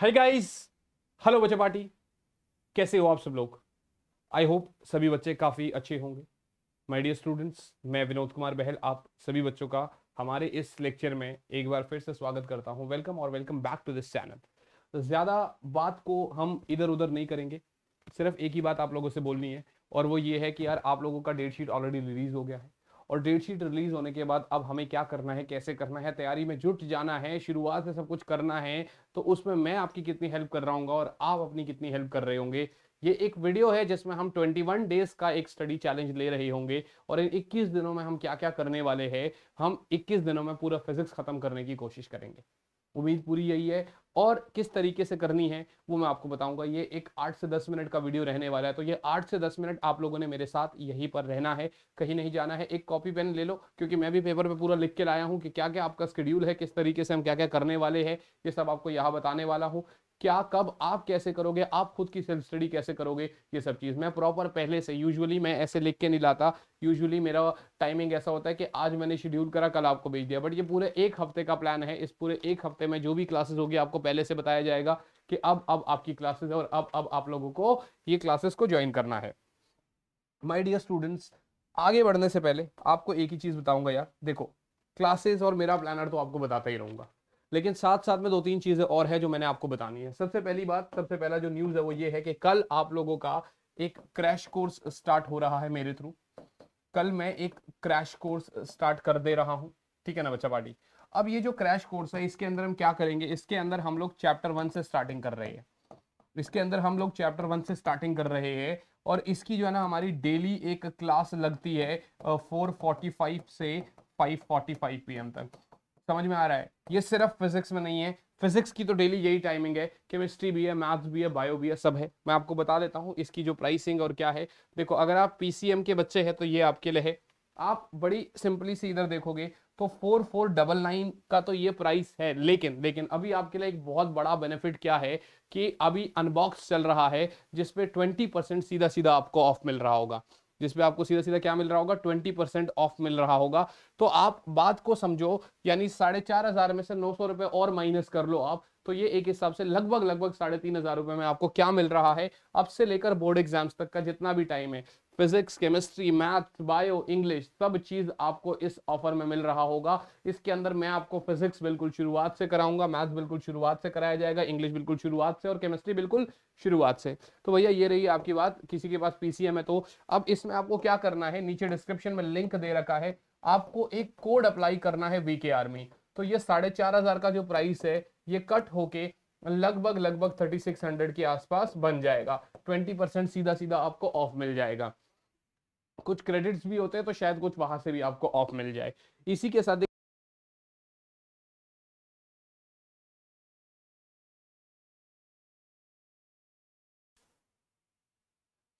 हाय guys hello बच्चे party कैसे हो आप सब लोग आई होप सभी बच्चे काफ़ी अच्छे होंगे माय डियर स्टूडेंट्स मैं विनोद कुमार बहल आप सभी बच्चों का हमारे इस लेक्चर में एक बार फिर से स्वागत करता हूं वेलकम और welcome back to this channel ज़्यादा बात को हम इधर उधर नहीं करेंगे सिर्फ एक ही बात आप लोगों से बोलनी है और वो ये है कि यार आप लोगों का डेट शीट ऑलरेडी रिलीज हो गया है और डेट शीट रिलीज होने के बाद अब हमें क्या करना है कैसे करना है तैयारी में जुट जाना है शुरुआत से सब कुछ करना है तो उसमें मैं आपकी कितनी हेल्प कर रहा हूँ और आप अपनी कितनी हेल्प कर रहे होंगे ये एक वीडियो है जिसमें हम 21 डेज का एक स्टडी चैलेंज ले रहे होंगे और इन 21 दिनों में हम क्या क्या करने वाले हैं हम 21 दिनों में पूरा फिजिक्स खत्म करने की कोशिश करेंगे उम्मीद पूरी यही है और किस तरीके से करनी है वो मैं आपको बताऊंगा ये एक आठ से दस मिनट का वीडियो रहने वाला है तो ये आठ से दस मिनट आप लोगों ने मेरे साथ यहीं पर रहना है कहीं नहीं जाना है एक कॉपी पेन ले लो क्योंकि मैं भी पेपर पे पूरा लिख के लाया हूँ कि क्या क्या आपका स्कड्यूल है किस तरीके से हम क्या क्या करने वाले हैं ये सब आपको यहाँ बताने वाला हूँ क्या कब आप कैसे करोगे आप खुद की सेल्फ स्टडी कैसे करोगे ये सब चीज़ मैं प्रॉपर पहले से यूजुअली मैं ऐसे लिख के नहीं लाता यूजुअली मेरा टाइमिंग ऐसा होता है कि आज मैंने शेड्यूल करा कल आपको भेज दिया बट ये पूरे एक हफ्ते का प्लान है इस पूरे एक हफ्ते में जो भी क्लासेस होगी आपको पहले से बताया जाएगा कि अब अब आपकी क्लासेस और अब अब आप लोगों को ये क्लासेस को ज्वाइन करना है माई डियर स्टूडेंट्स आगे बढ़ने से पहले आपको एक ही चीज़ बताऊंगा यार देखो क्लासेस और मेरा प्लानर तो आपको बताता ही रहूंगा लेकिन साथ साथ में दो तीन चीज़ें और है जो मैंने आपको बतानी है सबसे पहली बात सबसे पहला जो न्यूज़ है वो ये है कि कल आप लोगों का एक क्रैश कोर्स स्टार्ट हो रहा है मेरे थ्रू कल मैं एक क्रैश कोर्स स्टार्ट कर दे रहा हूँ ठीक है ना बच्चा पार्टी अब ये जो क्रैश कोर्स है इसके अंदर हम क्या करेंगे इसके अंदर हम लोग चैप्टर वन से स्टार्टिंग कर रहे हैं इसके अंदर हम लोग चैप्टर वन से स्टार्टिंग कर रहे हैं और इसकी जो है ना हमारी डेली एक क्लास लगती है फोर फोर्टी फाइव से five forty five P M तक समझ में आ रहा है ये सिर्फ फिजिक्स में नहीं है फिजिक्स की तो डेली यही टाइमिंग है केमिस्ट्री भी है मैथ्स भी है बायो भी है सब है मैं आपको बता देता हूँ इसकी जो प्राइसिंग और क्या है देखो अगर आप पीसीएम के बच्चे हैं तो ये आपके लिए है आप बड़ी सिंपली सी इधर देखोगे तो फोर फोर डबल नाइन का तो ये प्राइस है लेकिन लेकिन अभी आपके लिए एक बहुत बड़ा बेनिफिट क्या है कि अभी अनबॉक्स चल रहा है जिसपे ट्वेंटी परसेंट सीधा सीधा आपको ऑफ मिल रहा होगा जिसमें आपको सीधा सीधा क्या मिल रहा होगा ट्वेंटी परसेंट ऑफ मिल रहा होगा तो आप बात को समझो यानी साढ़े चार हजार में से नौ सौ रुपए और माइनस कर लो आप तो ये एक हिसाब से लगभग लगभग साढ़े तीन हजार रुपए में आपको क्या मिल रहा है अब से लेकर बोर्ड एग्जाम्स तक का जितना भी टाइम है physics chemistry math bio English सब चीज़ आपको इस ऑफर में मिल रहा होगा इसके अंदर मैं आपको फिजिक्स बिल्कुल शुरुआत से कराऊंगा मैथ बिल्कुल शुरुआत से कराया जाएगा इंग्लिश बिल्कुल शुरुआत से और केमिस्ट्री बिल्कुल शुरुआत से तो भैया ये रही आपकी बात किसी के पास पीसीएम है तो अब इसमें आपको क्या करना है नीचे डिस्क्रिप्शन में लिंक दे रखा है आपको एक कोड अप्लाई करना है वीके आर्मी तो ये साढ़े चार हजार का जो प्राइस है ये कट होके लगभग लगभग थर्टी सिक्स हंड्रेड के आसपास बन जाएगा ट्वेंटी परसेंट सीधा सीधा आपको ऑफ मिल जाएगा कुछ क्रेडिट्स भी होते हैं तो शायद कुछ वहां से भी आपको ऑफ मिल जाए इसी के साथ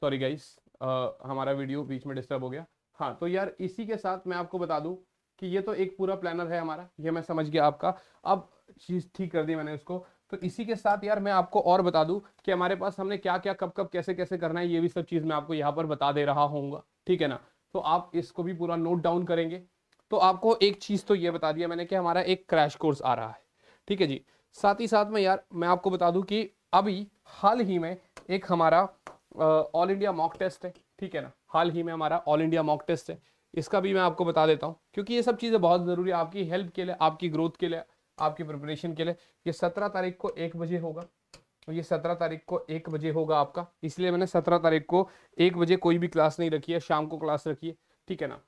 सॉरी गाइस हमारा वीडियो बीच में डिस्टर्ब हो गया हाँ तो यार इसी के साथ मैं आपको बता दूं कि ये तो एक पूरा प्लानर है हमारा ये मैं समझ गया आपका अब चीज़ ठीक कर दी मैंने उसको तो इसी के साथ यार मैं आपको और बता दूं कि हमारे पास हमने क्या क्या कब कब कैसे कैसे करना है ये भी सब चीज़ मैं आपको यहाँ पर बता दे रहा हूँ ठीक है ना तो आप इसको भी पूरा नोट डाउन करेंगे तो आपको एक चीज़ तो ये बता दिया मैंने कि हमारा एक क्रैश कोर्स आ रहा है ठीक है जी साथ ही साथ में यार मैं आपको बता दूं कि अभी हाल ही में एक हमारा ऑल इंडिया मॉक टेस्ट है ठीक है ना हाल ही में हमारा ऑल इंडिया मॉक टेस्ट है इसका भी मैं आपको बता देता हूँ क्योंकि ये सब चीज़ें बहुत ज़रूरी है आपकी हेल्प के लिए आपकी ग्रोथ के लिए आपकी प्रिपरेशन के लिए ये सत्रह तारीख को एक बजे होगा तो ये सत्रह तारीख को एक बजे होगा आपका इसलिए मैंने सत्रह तारीख को एक बजे कोई भी क्लास नहीं रखी है शाम को क्लास रखी है ठीक है ना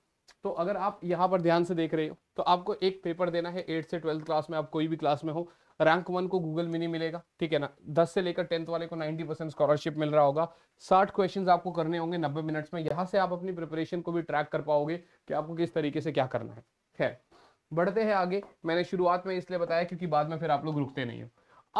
तो अगर आप यहाँ पर ध्यान से देख रहे हो तो आपको एक पेपर देना है एट से ट्वेल्थ क्लास में आप कोई भी क्लास में हो रैंक वन को गूगल मिनी मिलेगा ठीक है ना दस से लेकर टेंथ वाले को नाइन्टी परसेंट स्कॉलरशिप मिल रहा होगा साठ क्वेश्चन आपको करने होंगे नब्बे मिनट्स में यहाँ से आप अपनी प्रिपरेशन को भी ट्रैक कर पाओगे कि आपको किस तरीके से क्या करना है खैर बढ़ते हैं आगे मैंने शुरुआत में इसलिए बताया क्योंकि बाद में फिर आप लोग रुकते नहीं हो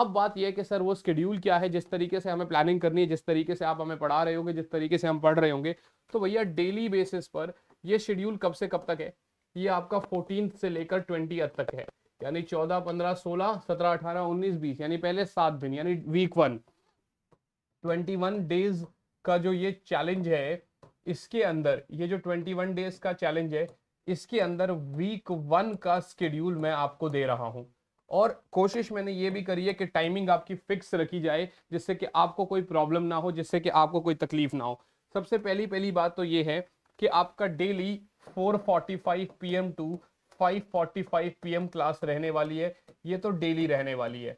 अब बात यह है कि सर वो शेड्यूल क्या है जिस तरीके से हमें प्लानिंग करनी है जिस तरीके से आप हमें पढ़ा रहे होंगे जिस तरीके से हम पढ़ रहे होंगे तो भैया डेली बेसिस पर ये शेड्यूल कब से कब तक है ये आपका फोर्टीन से लेकर ट्वेंटी तक है यानी चौदह पंद्रह सोलह सत्रह अठारह उन्नीस बीस यानी पहले सात दिन यानी week one twenty one days का जो ये चैलेंज है इसके अंदर ये जो ट्वेंटी वन डेज का चैलेंज है इसके अंदर वीक वन का स्केड्यूल मैं आपको दे रहा हूं और कोशिश मैंने ये भी करी है कि टाइमिंग आपकी फिक्स रखी जाए जिससे कि आपको कोई प्रॉब्लम ना हो जिससे कि आपको कोई तकलीफ ना हो सबसे पहली पहली बात तो ये है कि आपका daily 4:45 PM to 5:45 PM class रहने वाली है ये तो डेली रहने वाली है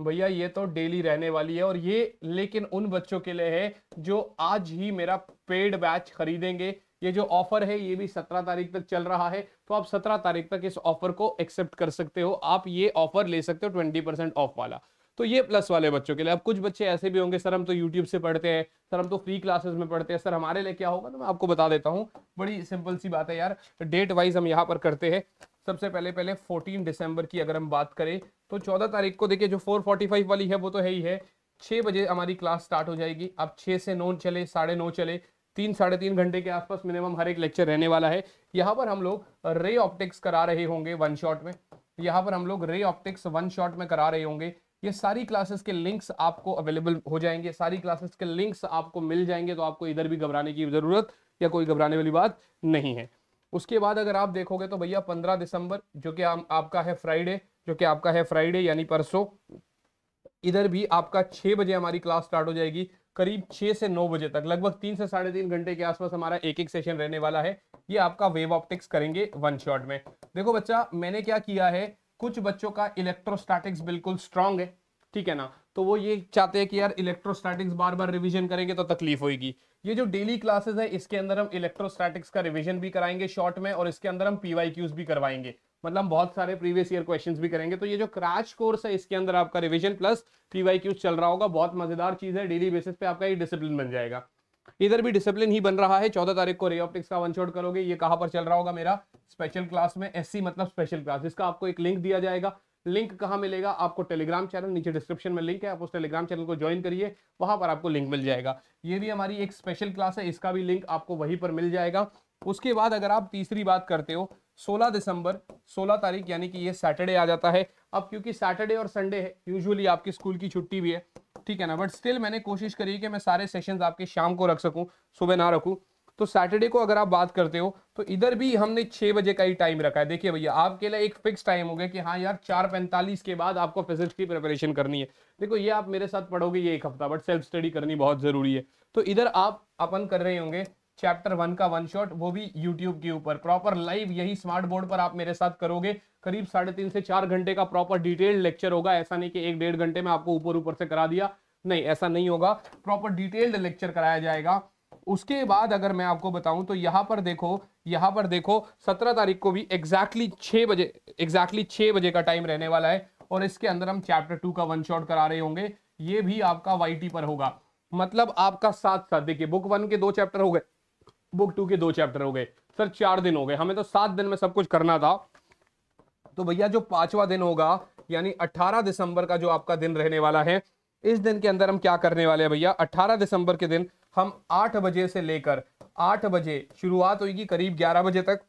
भैया ये तो डेली रहने वाली है और ये लेकिन उन बच्चों के लिए है जो आज ही मेरा पेड बैच खरीदेंगे ये जो ऑफर है ये भी सत्रह तारीख तक चल रहा है तो आप सत्रह तारीख तक इस ऑफर को एक्सेप्ट कर सकते हो आप ये ऑफर ले सकते हो ट्वेंटी परसेंट ऑफ वाला तो ये प्लस वाले बच्चों के लिए अब कुछ बच्चे ऐसे भी होंगे सर हम तो यूट्यूब से पढ़ते हैं सर हम तो फ्री क्लासेस में पढ़ते हैं सर हमारे लिए क्या होगा तो मैं आपको बता देता हूँ बड़ी सिंपल सी बात है यार डेट वाइज हम यहाँ पर करते हैं सबसे पहले पहले 14 दिसंबर की अगर हम बात करें तो 14 तारीख को देखिए जो 445 वाली है वो तो है ही है छः बजे हमारी क्लास स्टार्ट हो जाएगी अब छः से नौ चले साढ़े नौ चले तीन साढ़े तीन घंटे के आसपास मिनिमम हर एक लेक्चर रहने वाला है यहाँ पर हम लोग रे ऑप्टिक्स करा रहे होंगे वन शॉट में यहाँ पर हम लोग रे ऑप्टिक्स वन शॉट में करा रहे होंगे ये सारी क्लासेस के लिंक्स आपको अवेलेबल हो जाएंगे सारी क्लासेस के लिंक्स आपको मिल जाएंगे तो आपको इधर भी घबराने की ज़रूरत या कोई घबराने वाली बात नहीं है उसके बाद अगर आप देखोगे तो भैया पंद्रह दिसंबर जो कि आपका है फ्राइडे जो कि आपका है फ्राइडे यानी परसों इधर भी आपका छह बजे हमारी क्लास स्टार्ट हो जाएगी करीब छह से नौ बजे तक लगभग तीन से साढ़े तीन घंटे के आसपास हमारा एक एक सेशन रहने वाला है ये आपका वेव ऑप्टिक्स करेंगे वन शॉट में देखो बच्चा मैंने क्या किया है कुछ बच्चों का इलेक्ट्रोस्टैटिक्स बिल्कुल स्ट्रांग है ठीक है ना तो वो ये चाहते हैं कि यार इलेक्ट्रोस्टैटिक्स बार बार रिवीजन करेंगे तो तकलीफ होगी ये जो डेली क्लासेस है इसके अंदर हम इलेक्ट्रोस्टैटिक्स का रिवीजन भी कराएंगे शॉर्ट में और इसके अंदर हम क्यूज भी करवाएंगे मतलब बहुत सारे प्रीवियस ईयर क्वेश्चंस भी करेंगे तो ये जो क्रैश कोर्स है इसके अंदर आपका रिवीजन प्लस क्यूज चल रहा होगा बहुत मजेदार चीज है डेली बेसिस पे आपका ये डिसिप्लिन बन जाएगा इधर भी डिसिप्लिन ही बन रहा है चौदह तारीख को रे ऑप्टिक्स का वन शॉट करोगे ये कहाँ पर चल रहा होगा मेरा स्पेशल क्लास में एससी मतलब स्पेशल क्लास जिसका आपको एक लिंक दिया जाएगा लिंक कहाँ मिलेगा आपको टेलीग्राम चैनल नीचे डिस्क्रिप्शन में लिंक है आप उस टेलीग्राम चैनल को ज्वाइन करिए वहां पर आपको लिंक मिल जाएगा ये भी हमारी एक स्पेशल क्लास है इसका भी लिंक आपको वहीं पर मिल जाएगा उसके बाद अगर आप तीसरी बात करते हो 16 दिसंबर 16 तारीख यानी कि ये सैटरडे आ जाता है अब क्योंकि सैटरडे और संडे है यूजली आपकी स्कूल की छुट्टी भी है ठीक है ना बट स्टिल मैंने कोशिश करी कि मैं सारे सेशन आपके शाम को रख सकूँ सुबह ना रखूँ तो सैटरडे को अगर आप बात करते हो तो इधर भी हमने छः बजे का ही टाइम रखा है देखिए भैया आपके लिए एक फिक्स टाइम हो गया कि हाँ यार चार पैंतालीस के बाद आपको फिजिक्स की प्रिपरेशन करनी है देखो ये आप मेरे साथ पढ़ोगे ये एक हफ्ता बट सेल्फ स्टडी करनी बहुत ज़रूरी है तो इधर आप अपन कर रहे होंगे चैप्टर वन का वन शॉट वो भी यूट्यूब के ऊपर प्रॉपर लाइव यही स्मार्ट बोर्ड पर आप मेरे साथ करोगे करीब साढ़े तीन से चार घंटे का प्रॉपर डिटेल्ड लेक्चर होगा ऐसा नहीं कि एक डेढ़ घंटे में आपको ऊपर ऊपर से करा दिया नहीं ऐसा नहीं होगा प्रॉपर डिटेल्ड लेक्चर कराया जाएगा उसके बाद अगर मैं आपको बताऊं तो यहाँ पर देखो यहाँ पर देखो सत्रह तारीख को भी एग्जैक्टली छह बजे एग्जैक्टली छह बजे का टाइम रहने वाला है और इसके अंदर हम चैप्टर टू का वन शॉट करा रहे होंगे ये भी आपका वाई पर होगा मतलब आपका साथ साथ देखिए बुक वन के दो चैप्टर हो गए बुक टू के दो चैप्टर हो गए सर चार दिन हो गए हमें तो सात दिन में सब कुछ करना था तो भैया जो पांचवा दिन होगा यानी 18 दिसंबर का जो आपका दिन रहने वाला है इस दिन के अंदर हम क्या करने वाले हैं भैया 18 दिसंबर के दिन हम 8 बजे से लेकर 8 बजे शुरुआत होगी करीब 11 बजे तक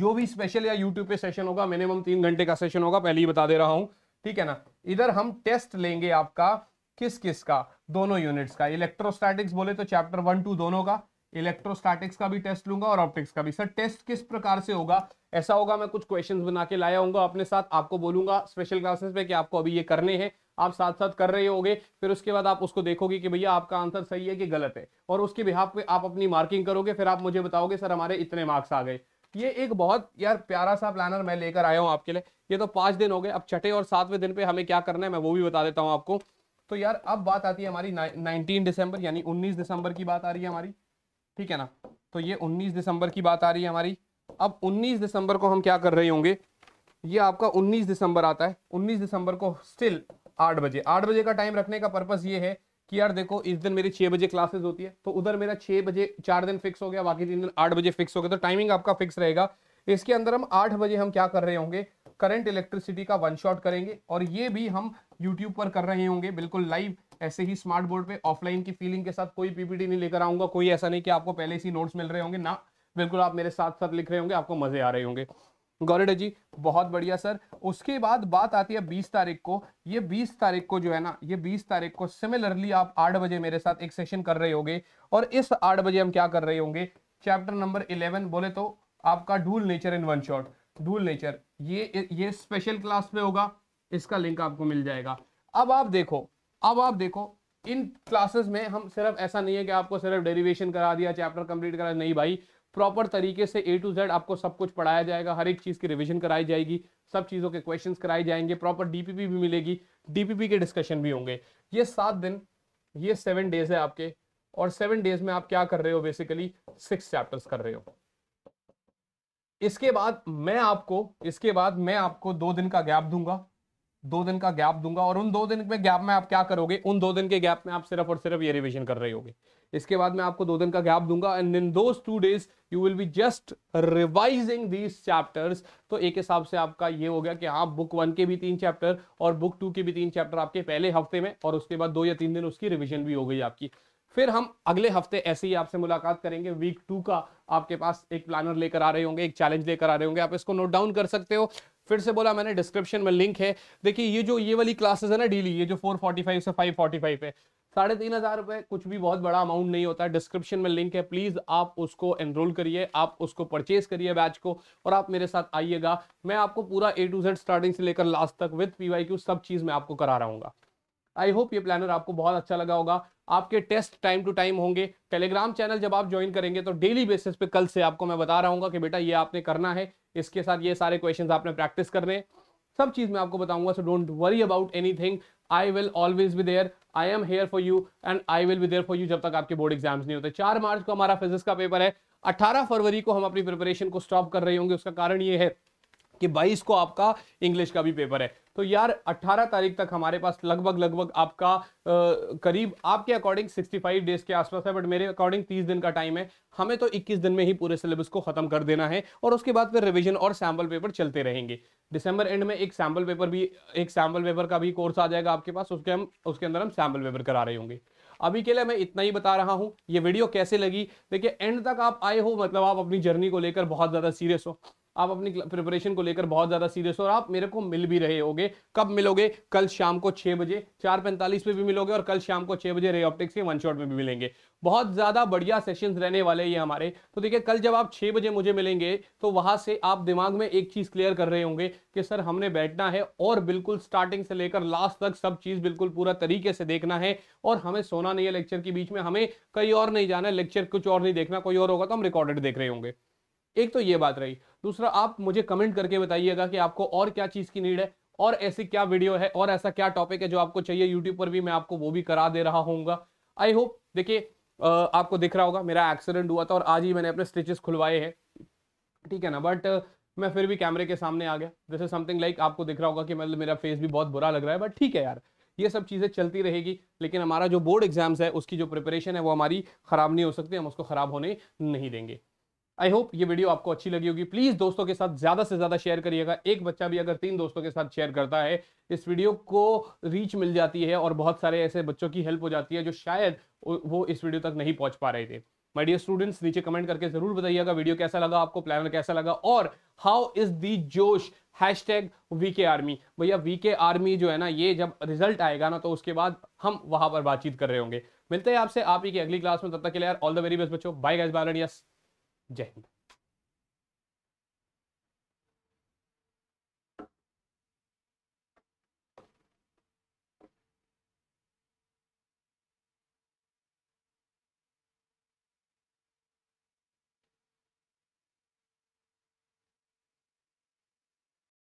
जो भी स्पेशल या यूट्यूब पे सेशन होगा मिनिमम तीन घंटे का सेशन होगा पहले ही बता दे रहा हूं ठीक है ना इधर हम टेस्ट लेंगे आपका किस किस का दोनों यूनिट्स का इलेक्ट्रोस्टैटिक्स बोले तो चैप्टर वन टू दोनों का इलेक्ट्रोस्टैटिक्स का भी टेस्ट लूंगा और ऑप्टिक्स का भी सर टेस्ट किस प्रकार से होगा ऐसा होगा मैं कुछ क्वेश्चन बना के लाया हूँ अपने साथ आपको बोलूंगा स्पेशल क्लासेस में कि आपको अभी ये करने हैं आप साथ साथ कर रहे होंगे फिर उसके बाद आप उसको देखोगे कि भैया आपका आंसर सही है कि गलत है और उसके बिहार पे आप अपनी मार्किंग करोगे फिर आप मुझे बताओगे सर हमारे इतने मार्क्स आ गए ये एक बहुत यार प्यारा सा प्लानर मैं लेकर आया हूँ आपके लिए ये तो पांच दिन हो गए अब छठे और सातवें दिन पे हमें क्या करना है मैं वो भी बता देता हूँ आपको तो यार अब बात आती है हमारी नाइनटीन दिसंबर यानी उन्नीस दिसंबर की बात आ रही है हमारी ठीक है ना तो ये 19 दिसंबर की बात आ रही है हमारी अब 19 दिसंबर को हम क्या कर रहे होंगे ये आपका 19 दिसंबर आता है 19 दिसंबर को स्टिल आठ बजे आठ बजे का टाइम रखने का पर्पज़ ये है कि यार देखो इस दिन मेरी छह बजे क्लासेस होती है तो उधर मेरा छह बजे चार दिन फिक्स हो गया बाकी तीन दिन आठ बजे फिक्स हो गया तो टाइमिंग आपका फिक्स रहेगा इसके अंदर हम आठ बजे हम क्या कर रहे होंगे करंट इलेक्ट्रिसिटी का वन शॉट करेंगे और ये भी हम यूट्यूब पर कर रहे होंगे बिल्कुल लाइव ऐसे ही स्मार्ट बोर्ड पे ऑफलाइन की फीलिंग के साथ कोई पीपीटी नहीं लेकर आऊंगा कोई ऐसा नहीं कि आपको पहले से नोट्स मिल रहे होंगे ना बिल्कुल आप मेरे साथ साथ लिख रहे होंगे आपको मजे आ रहे होंगे गौरेडा जी बहुत बढ़िया सर उसके बाद बात आती है 20 तारीख को ये 20 तारीख को जो है ना ये 20 तारीख को सिमिलरली आप 8 बजे मेरे साथ एक सेशन कर रहे होंगे और इस 8 बजे हम क्या कर रहे होंगे चैप्टर नंबर 11 बोले तो आपका dual nature in one shot dual nature ये ये स्पेशल क्लास में होगा इसका लिंक आपको मिल जाएगा अब आप देखो अब आप देखो इन क्लासेस में हम सिर्फ ऐसा नहीं है कि आपको सिर्फ डेरिवेशन करा दिया चैप्टर कंप्लीट करा नहीं भाई प्रॉपर तरीके से ए टू जेड आपको सब कुछ पढ़ाया जाएगा हर एक चीज़ की रिवीजन कराई जाएगी सब चीज़ों के क्वेश्चंस कराए जाएंगे प्रॉपर डीपीपी भी मिलेगी डीपीपी के डिस्कशन भी होंगे ये सात दिन ये सेवन डेज है आपके और सेवन डेज में आप क्या कर रहे हो बेसिकली सिक्स चैप्टर्स कर रहे हो इसके बाद मैं आपको इसके बाद मैं आपको दो दिन का गैप दूंगा दो दिन का गैप दूंगा और उन दो दिन में गैप में आप क्या करोगे उन दो दिन के गैप में आप सिर्फ और सिर्फ ये रिविजन कर रहे होगे इसके बाद मैं आपको दो दिन का गैप दूंगा एंड इन दो two days you will be just revising these chapters तो एक हिसाब से आपका ये हो गया कि हाँ बुक वन के भी तीन चैप्टर और बुक टू के भी तीन चैप्टर आपके पहले हफ्ते में और उसके बाद दो या तीन दिन उसकी रिविजन भी हो गई आपकी फिर हम अगले हफ्ते ऐसे ही आपसे मुलाकात करेंगे वीक टू का आपके पास एक प्लानर लेकर आ रहे होंगे एक चैलेंज लेकर आ रहे होंगे आप इसको नोट डाउन कर सकते हो फिर से बोला मैंने डिस्क्रिप्शन में लिंक है देखिए ये जो ये वाली क्लासेस है ना डेली ये जो 445 से 545 है साढ़े तीन हज़ार रुपए कुछ भी बहुत बड़ा अमाउंट नहीं होता है डिस्क्रिप्शन में लिंक है प्लीज़ आप उसको एनरोल करिए आप उसको परचेज करिए बैच को और आप मेरे साथ आइएगा मैं आपको पूरा ए टू जेड स्टार्टिंग से लेकर लास्ट तक विथ पी सब चीज़ मैं आपको करा रहा आई होप ये प्लानर आपको बहुत अच्छा लगा होगा आपके टेस्ट टाइम टू टाइम होंगे टेलीग्राम चैनल जब आप ज्वाइन करेंगे तो डेली बेसिस पे कल से आपको मैं बता रहा हूँ कि बेटा ये आपने करना है इसके साथ ये सारे क्वेश्चन आपने प्रैक्टिस करने हैं सब चीज़ मैं आपको बताऊंगा so don't worry about anything I will always be there I am here for you and I will be there for you जब तक आपके बोर्ड एग्जाम्स नहीं होते चार मार्च को हमारा फिजिक्स का पेपर है अट्ठारह फरवरी को हम अपनी प्रिपरेशन को स्टॉप कर रहे होंगे उसका कारण ये है कि 22 को आपका इंग्लिश का भी पेपर है तो यार 18 तारीख तक हमारे पास लगभग लगभग आपका आ, करीब आपके अकॉर्डिंग 65 डेज के आसपास है बट मेरे अकॉर्डिंग 30 दिन का टाइम है हमें तो 21 दिन में ही पूरे सिलेबस को खत्म कर देना है और उसके बाद फिर रिवीजन और सैम्पल पेपर चलते रहेंगे दिसंबर एंड में एक सैम्पल पेपर भी एक सैम्पल पेपर का भी कोर्स आ जाएगा आपके पास उसके हम उसके अंदर हम सैम्पल पेपर करा रहे होंगे अभी के लिए मैं इतना ही बता रहा हूँ ये वीडियो कैसे लगी देखिए एंड तक आप आए हो मतलब आप अपनी जर्नी को लेकर बहुत ज़्यादा सीरियस हो आप अपनी प्रिपरेशन को लेकर बहुत ज़्यादा सीरियस हो और आप मेरे को मिल भी रहे होगे कब मिलोगे कल शाम को छह बजे चार पैंतालीस में भी मिलोगे और कल शाम को छह बजे रे ऑप्टिक्स के वन शॉट में भी मिलेंगे बहुत ज़्यादा बढ़िया सेशंस रहने वाले ये हमारे तो देखिए कल जब आप छह बजे मुझे मिलेंगे तो वहां से आप दिमाग में एक चीज़ क्लियर कर रहे होंगे कि सर हमने बैठना है और बिल्कुल स्टार्टिंग से लेकर लास्ट तक सब चीज़ बिल्कुल पूरा तरीके से देखना है और हमें सोना नहीं है लेक्चर के बीच में हमें कहीं और नहीं जाना है लेक्चर कुछ और नहीं देखना कोई और होगा तो हम रिकॉर्डेड देख रहे होंगे एक तो ये बात रही दूसरा आप मुझे कमेंट करके बताइएगा कि आपको और क्या चीज़ की नीड है और ऐसी क्या वीडियो है और ऐसा क्या टॉपिक है जो आपको चाहिए यूट्यूब पर भी मैं आपको वो भी करा दे रहा हूँ आई होप देखिए आपको दिख रहा होगा मेरा एक्सीडेंट हुआ था और आज ही मैंने अपने स्टिचेस खुलवाए हैं ठीक है ना बट मैं फिर भी कैमरे के सामने आ गया दिस इज समथिंग लाइक आपको दिख रहा होगा कि मतलब मेरा फेस भी बहुत बुरा लग रहा है बट ठीक है यार ये सब चीज़ें चलती रहेगी लेकिन हमारा जो बोर्ड एग्जाम्स है उसकी जो प्रिपरेशन है वो हमारी ख़राब नहीं हो सकती हम उसको ख़राब होने नहीं देंगे आई होप ये वीडियो आपको अच्छी लगी होगी प्लीज दोस्तों के साथ ज्यादा से ज्यादा शेयर करिएगा एक बच्चा भी अगर तीन दोस्तों के साथ शेयर करता है इस वीडियो को रीच मिल जाती है और बहुत सारे ऐसे बच्चों की हेल्प हो जाती है जो शायद वो इस वीडियो तक नहीं पहुंच पा रहे थे माय डियर स्टूडेंट्स नीचे कमेंट करके जरूर बताइएगा वीडियो कैसा लगा आपको प्लान कैसा लगा और हाउ इज दी जोश हैश टैग वीके आर्मी भैया वीके आर्मी जो है ना ये जब रिजल्ट आएगा ना तो उसके बाद हम वहां पर बातचीत कर रहे होंगे मिलते हैं आपसे आप ही की अगली क्लास में तब तक के लिए यार ऑल द वेरी बेस्ट बच्चों बाय गाइस बाय जय हिंद